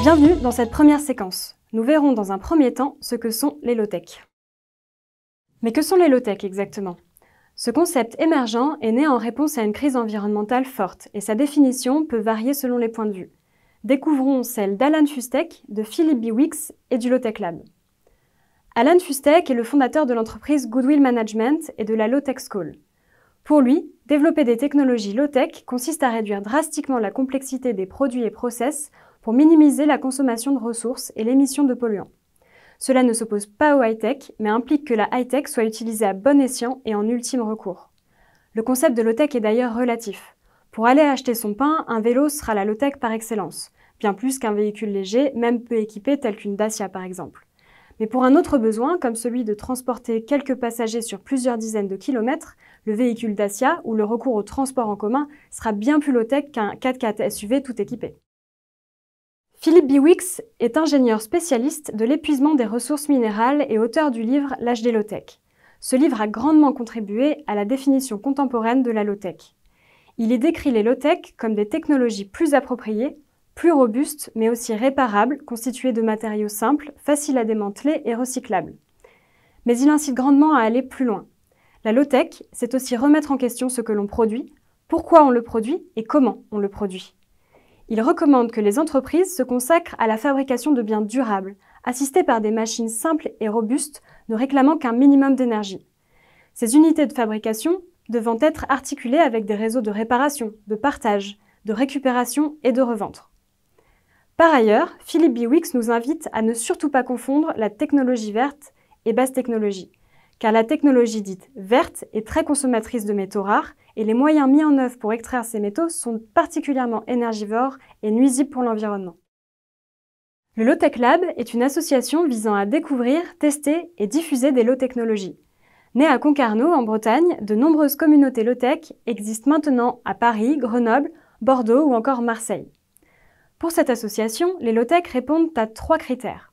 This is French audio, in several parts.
Bienvenue dans cette première séquence. Nous verrons dans un premier temps ce que sont les low-tech. Mais que sont les low-tech exactement Ce concept émergent est né en réponse à une crise environnementale forte et sa définition peut varier selon les points de vue. Découvrons celle d'Alan Fustek, de Philippe Biwix et du Low-Tech Lab. Alan Fustek est le fondateur de l'entreprise Goodwill Management et de la Low-Tech School. Pour lui, développer des technologies low-tech consiste à réduire drastiquement la complexité des produits et process pour minimiser la consommation de ressources et l'émission de polluants. Cela ne s'oppose pas au high-tech, mais implique que la high-tech soit utilisée à bon escient et en ultime recours. Le concept de low-tech est d'ailleurs relatif. Pour aller acheter son pain, un vélo sera la low-tech par excellence, bien plus qu'un véhicule léger, même peu équipé tel qu'une Dacia par exemple. Mais pour un autre besoin, comme celui de transporter quelques passagers sur plusieurs dizaines de kilomètres, le véhicule Dacia ou le recours au transport en commun sera bien plus low-tech qu'un 4x4 SUV tout équipé. Philippe Biwix est ingénieur spécialiste de l'épuisement des ressources minérales et auteur du livre L'âge des low-tech. Ce livre a grandement contribué à la définition contemporaine de la low-tech. Il y décrit les low-tech comme des technologies plus appropriées, plus robustes, mais aussi réparables, constituées de matériaux simples, faciles à démanteler et recyclables. Mais il incite grandement à aller plus loin. La low-tech, c'est aussi remettre en question ce que l'on produit, pourquoi on le produit et comment on le produit. Il recommande que les entreprises se consacrent à la fabrication de biens durables, assistés par des machines simples et robustes ne réclamant qu'un minimum d'énergie. Ces unités de fabrication devant être articulées avec des réseaux de réparation, de partage, de récupération et de revente. Par ailleurs, Philippe Biwix nous invite à ne surtout pas confondre la technologie verte et basse technologie car la technologie dite verte est très consommatrice de métaux rares et les moyens mis en œuvre pour extraire ces métaux sont particulièrement énergivores et nuisibles pour l'environnement. Le Low Lab est une association visant à découvrir, tester et diffuser des low technologies. Née à Concarneau, en Bretagne, de nombreuses communautés low tech existent maintenant à Paris, Grenoble, Bordeaux ou encore Marseille. Pour cette association, les low tech répondent à trois critères.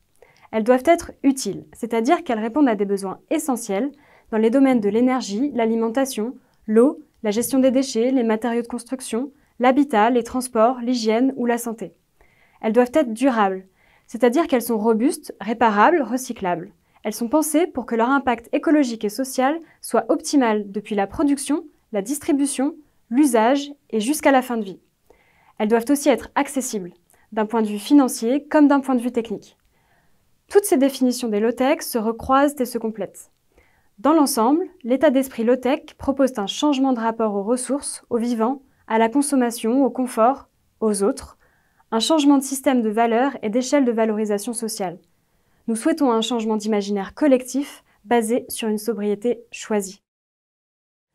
Elles doivent être utiles, c'est-à-dire qu'elles répondent à des besoins essentiels dans les domaines de l'énergie, l'alimentation, l'eau, la gestion des déchets, les matériaux de construction, l'habitat, les transports, l'hygiène ou la santé. Elles doivent être durables, c'est-à-dire qu'elles sont robustes, réparables, recyclables. Elles sont pensées pour que leur impact écologique et social soit optimal depuis la production, la distribution, l'usage et jusqu'à la fin de vie. Elles doivent aussi être accessibles, d'un point de vue financier comme d'un point de vue technique. Toutes ces définitions des low-tech se recroisent et se complètent. Dans l'ensemble, l'état d'esprit low-tech propose un changement de rapport aux ressources, aux vivants, à la consommation, au confort, aux autres, un changement de système de valeurs et d'échelle de valorisation sociale. Nous souhaitons un changement d'imaginaire collectif basé sur une sobriété choisie.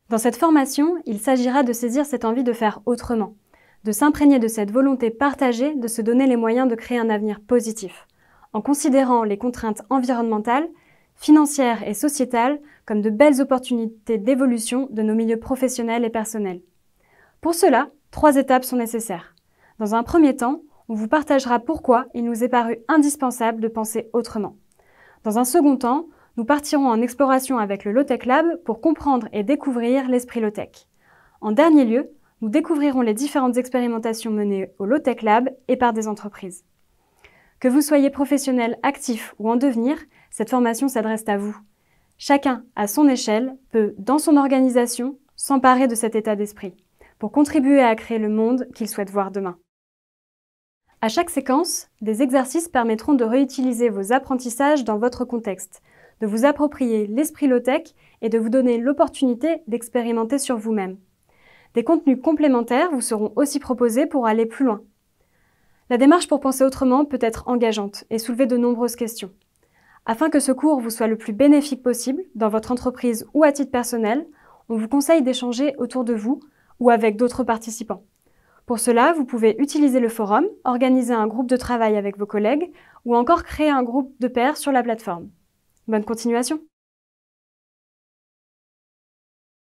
Dans cette formation, il s'agira de saisir cette envie de faire autrement, de s'imprégner de cette volonté partagée de se donner les moyens de créer un avenir positif en considérant les contraintes environnementales, financières et sociétales comme de belles opportunités d'évolution de nos milieux professionnels et personnels. Pour cela, trois étapes sont nécessaires. Dans un premier temps, on vous partagera pourquoi il nous est paru indispensable de penser autrement. Dans un second temps, nous partirons en exploration avec le Lotec Lab pour comprendre et découvrir l'esprit Lotec. En dernier lieu, nous découvrirons les différentes expérimentations menées au Lotec Lab et par des entreprises. Que vous soyez professionnel, actif ou en devenir, cette formation s'adresse à vous. Chacun, à son échelle, peut, dans son organisation, s'emparer de cet état d'esprit pour contribuer à créer le monde qu'il souhaite voir demain. À chaque séquence, des exercices permettront de réutiliser vos apprentissages dans votre contexte, de vous approprier l'esprit low-tech et de vous donner l'opportunité d'expérimenter sur vous-même. Des contenus complémentaires vous seront aussi proposés pour aller plus loin, la démarche pour penser autrement peut être engageante et soulever de nombreuses questions. Afin que ce cours vous soit le plus bénéfique possible, dans votre entreprise ou à titre personnel, on vous conseille d'échanger autour de vous ou avec d'autres participants. Pour cela, vous pouvez utiliser le forum, organiser un groupe de travail avec vos collègues ou encore créer un groupe de pairs sur la plateforme. Bonne continuation